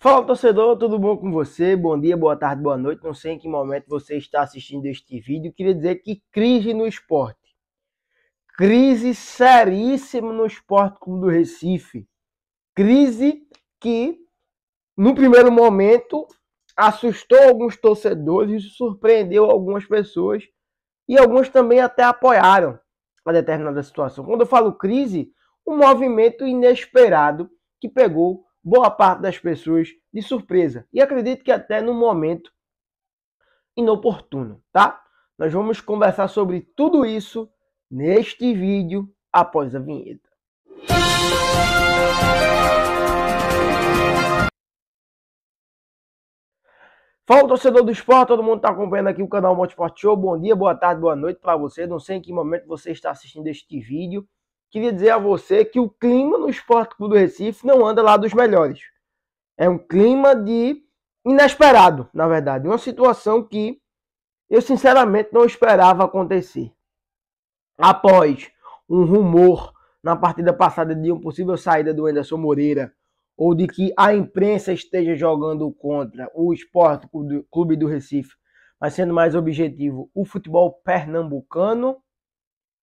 Fala torcedor, tudo bom com você? Bom dia, boa tarde, boa noite. Não sei em que momento você está assistindo este vídeo. Queria dizer que crise no esporte. Crise seríssima no Esporte como do Recife. Crise que, no primeiro momento, assustou alguns torcedores e surpreendeu algumas pessoas. E alguns também até apoiaram a determinada situação. Quando eu falo crise, um movimento inesperado que pegou boa parte das pessoas de surpresa. E acredito que até no momento inoportuno, tá? Nós vamos conversar sobre tudo isso neste vídeo após a vinheta. Fala torcedor do esporte, todo mundo está acompanhando aqui o canal Esporte Show. Bom dia, boa tarde, boa noite para você. Não sei em que momento você está assistindo este vídeo, queria dizer a você que o clima no Esporte Clube do Recife não anda lá dos melhores. É um clima de inesperado, na verdade, uma situação que eu sinceramente não esperava acontecer. É. Após um rumor na partida passada de uma possível saída do Anderson Moreira ou de que a imprensa esteja jogando contra o Esporte Clube do Recife, mas sendo mais objetivo, o futebol pernambucano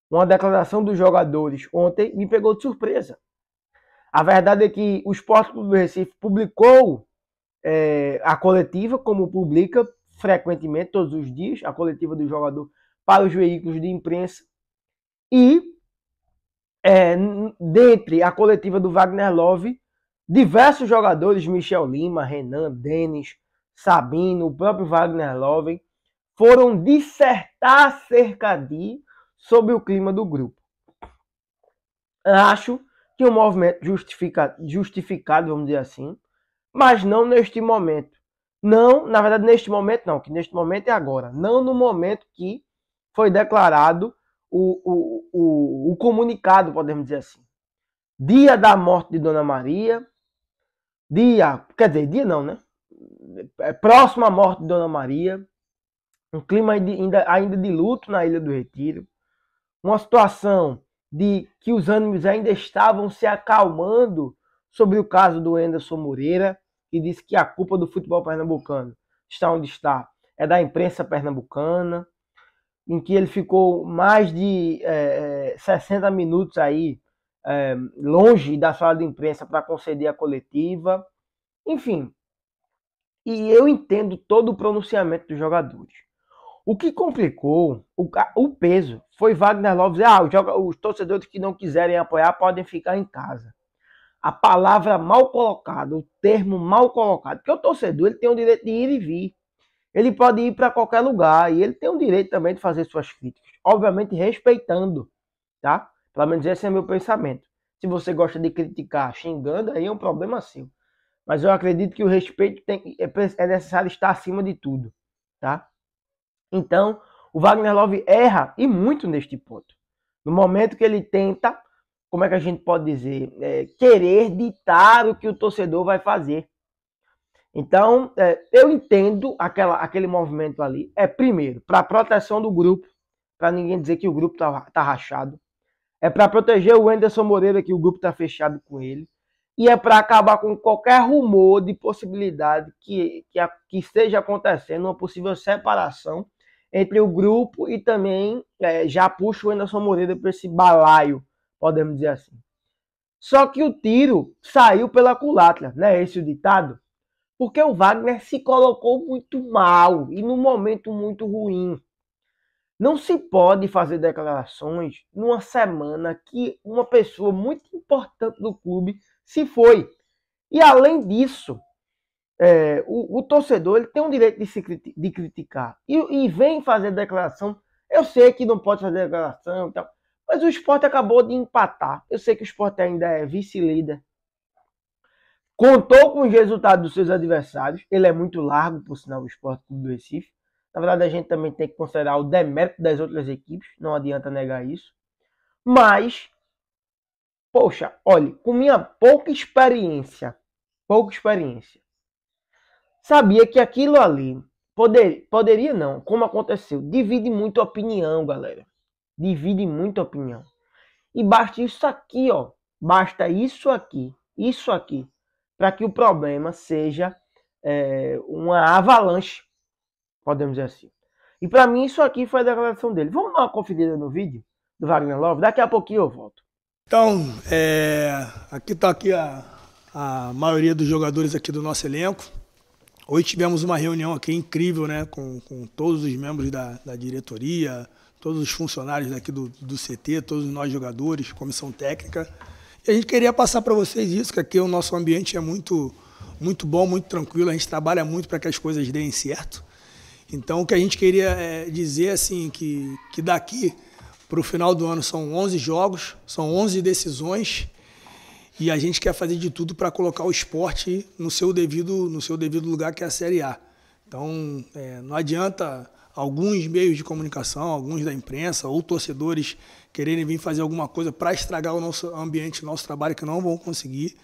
uma declaração dos jogadores ontem me pegou de surpresa. A verdade é que o Esporte Clube do Recife publicou é, a coletiva, como publica frequentemente, todos os dias, a coletiva do jogador para os veículos de imprensa. E, é, dentre a coletiva do Wagner Love, diversos jogadores, Michel Lima, Renan, Denis, Sabino, o próprio Wagner Love, foram dissertar acerca de sobre o clima do grupo. Acho que o movimento justifica, justificado, vamos dizer assim, mas não neste momento. Não, na verdade, neste momento não, que neste momento é agora. Não no momento que foi declarado o, o, o, o comunicado, podemos dizer assim. Dia da morte de Dona Maria, dia, quer dizer, dia não, né? É Próxima morte de Dona Maria, um clima ainda, ainda de luto na Ilha do Retiro uma situação de que os ânimos ainda estavam se acalmando sobre o caso do Anderson Moreira e disse que a culpa do futebol pernambucano está onde está é da imprensa pernambucana, em que ele ficou mais de é, eh, 60 eh, minutos aí é, longe da sala de imprensa para conceder a coletiva, enfim. E eu entendo todo o pronunciamento dos jogadores. O que complicou o, o peso foi Wagner Love dizer: ah, os, os torcedores que não quiserem apoiar podem ficar em casa. A palavra mal colocada, o termo mal colocado, porque o torcedor ele tem o direito de ir e vir. Ele pode ir para qualquer lugar e ele tem o direito também de fazer suas críticas, obviamente respeitando, tá? Pelo menos esse é meu pensamento. Se você gosta de criticar xingando, aí é um problema seu. Mas eu acredito que o respeito tem, é, é necessário estar acima de tudo, tá? Então, o Wagner Love erra e muito neste ponto. No momento que ele tenta, como é que a gente pode dizer, é, querer ditar o que o torcedor vai fazer. Então, é, eu entendo aquela, aquele movimento ali. É, primeiro, para proteção do grupo, para ninguém dizer que o grupo está tá rachado. É para proteger o Anderson Moreira, que o grupo está fechado com ele. E é para acabar com qualquer rumor de possibilidade que, que, que esteja acontecendo uma possível separação entre o grupo e também é, já puxa o Anderson Moreira para esse balaio, podemos dizer assim. Só que o tiro saiu pela culatra, né? Esse é o ditado. Porque o Wagner se colocou muito mal e num momento muito ruim. Não se pode fazer declarações numa semana que uma pessoa muito importante do clube se foi. E além disso, é, o, o, torcedor ele tem o um direito de, se criti de criticar. E, e, vem fazer declaração. Eu sei que não pode fazer declaração então mas o esporte acabou de empatar. Eu sei que o esporte ainda é vice-líder. Contou com os resultados dos seus adversários. Ele é muito largo, por sinal, o esporte do Recife. Na verdade, a gente também tem que considerar o demérito das outras equipes. Não adianta negar isso. Mas, poxa, olha, com minha pouca experiência, pouca experiência, sabia que aquilo ali poder, poderia não, como aconteceu, divide muito opinião, galera. Divide muito opinião. E basta isso aqui, ó. Basta isso aqui, isso aqui, para que o problema seja é, uma avalanche, podemos dizer assim. E para mim isso aqui foi a declaração dele. Vamos dar uma conferida no vídeo do Wagner Love? Daqui a pouquinho eu volto. Então, é, aqui está aqui a, a maioria dos jogadores aqui do nosso elenco. Hoje tivemos uma reunião aqui incrível, né, com, com todos os membros da, da diretoria, todos os funcionários aqui do, do CT, todos nós jogadores, comissão técnica. E a gente queria passar para vocês isso, que aqui o nosso ambiente é muito, muito bom, muito tranquilo, a gente trabalha muito para que as coisas deem certo. Então, o que a gente queria é dizer, assim, que, que daqui para o final do ano são 11 jogos, são 11 decisões, e a gente quer fazer de tudo para colocar o esporte no seu devido, no seu devido lugar, que é a Série A. Então, é, não adianta alguns meios de comunicação, alguns da imprensa ou torcedores quererem vir fazer alguma coisa para estragar o nosso ambiente, o nosso trabalho, que não vão conseguir.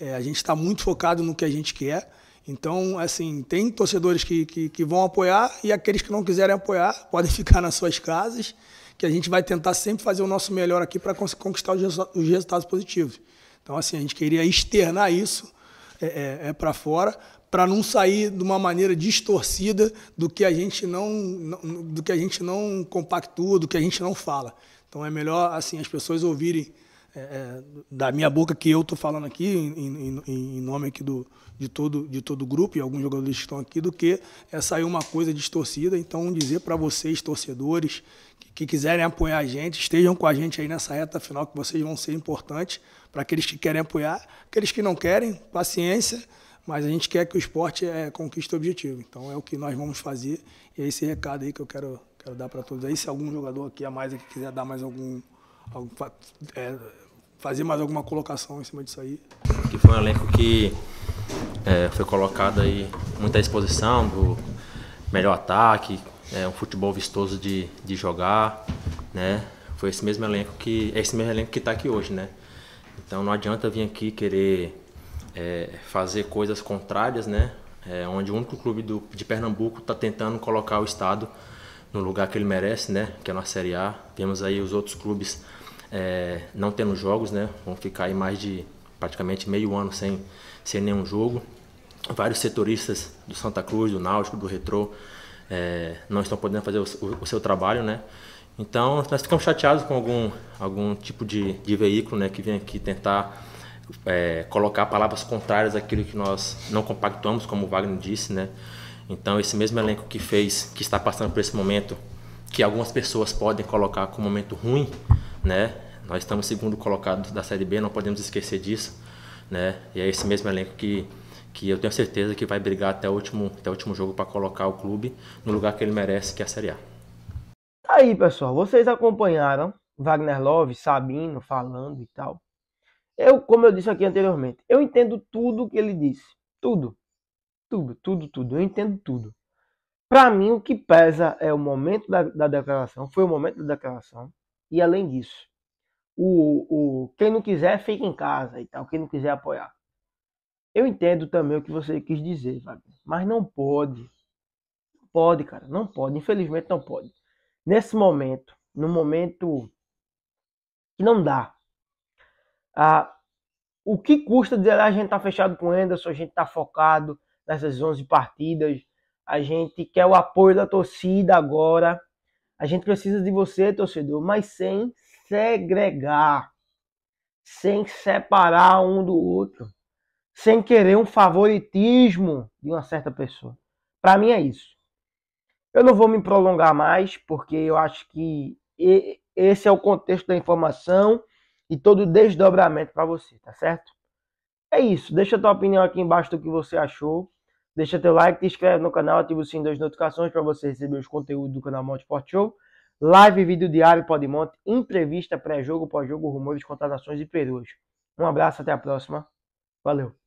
É, a gente está muito focado no que a gente quer. Então, assim, tem torcedores que, que, que vão apoiar e aqueles que não quiserem apoiar podem ficar nas suas casas, que a gente vai tentar sempre fazer o nosso melhor aqui para conquistar os resultados positivos. Então, assim, a gente queria externar isso é, é, é para fora, para não sair de uma maneira distorcida do que a gente não, não do que a gente não compactua, do que a gente não fala. Então, é melhor assim as pessoas ouvirem é, é, da minha boca que eu estou falando aqui, em, em, em, nome aqui do, de, todo, de todo o grupo e alguns jogadores que estão aqui, do que é sair uma coisa distorcida. Então, dizer para vocês, torcedores, que, que, quiserem apoiar a gente, estejam com a gente aí nessa reta final, que vocês vão ser importantes para aqueles que querem apoiar, aqueles que não querem, paciência. Mas a gente quer que o esporte é, conquiste o objetivo. Então é o que nós vamos fazer. E é esse recado aí que eu quero, quero dar para todos aí. Se algum jogador aqui a mais aqui quiser dar mais algum, algum é, fazer mais alguma colocação em cima disso aí. Que foi um elenco que é, foi colocado aí muita exposição do melhor ataque, é, um futebol vistoso de, de jogar, né? Foi esse mesmo elenco que é esse mesmo elenco que está aqui hoje, né? Então não adianta vir aqui querer é, fazer coisas contrárias, né? É, onde o único clube do, de Pernambuco está tentando colocar o estado no lugar que ele merece, né? Que é na Série A. Temos aí os outros clubes é, não tendo jogos, né? Vão ficar aí mais de praticamente meio ano sem, sem nenhum jogo. Vários setoristas do Santa Cruz, do Náutico, do Retrô, é, não estão podendo fazer o, o, o, seu trabalho, né? Então, nós ficamos chateados com algum, algum tipo de, de veículo né, que vem aqui tentar é, colocar palavras contrárias àquilo que nós não compactuamos, como o Wagner disse, né? Então, esse mesmo elenco que fez, que está passando por esse momento, que algumas pessoas podem colocar como momento ruim, né? Nós estamos segundo colocado da Série B, não podemos esquecer disso, né? E é esse mesmo elenco que que eu tenho certeza que vai brigar até o último, até o último jogo para colocar o clube no lugar que ele merece, que é a Série A. Aí, pessoal, vocês acompanharam Wagner Love, Sabino falando e tal. Eu, como eu disse aqui anteriormente, eu entendo tudo que ele disse. Tudo. Tudo, tudo, tudo. Eu entendo tudo. Para mim, o que pesa é o momento da, da declaração. Foi o momento da declaração. E além disso, o, o, quem não quiser, fica em casa e tal. Quem não quiser apoiar. Eu entendo também o que você quis dizer, Wagner, mas não pode. Pode, cara, não pode. Infelizmente, não pode. Nesse momento, no momento que não dá. Ah, o que custa dizer ah, a gente tá fechado com o Anderson, a gente tá focado nessas 11 partidas, a gente quer o apoio da torcida agora. A gente precisa de você, torcedor, mas sem segregar, sem separar um do outro, sem querer um favoritismo de uma certa pessoa. Para mim é isso. Eu não vou me prolongar mais, porque eu acho que esse é o contexto da informação e todo o desdobramento para você, tá certo? É isso. Deixa a tua opinião aqui embaixo do que você achou. Deixa teu like, te inscreve no canal, ativa o sininho das notificações para você receber os conteúdos do canal Monte Sport Show. Live, vídeo diário, Podmonte, entrevista, pré-jogo, pós-jogo, rumores, contratações e perus. Um abraço, até a próxima. Valeu!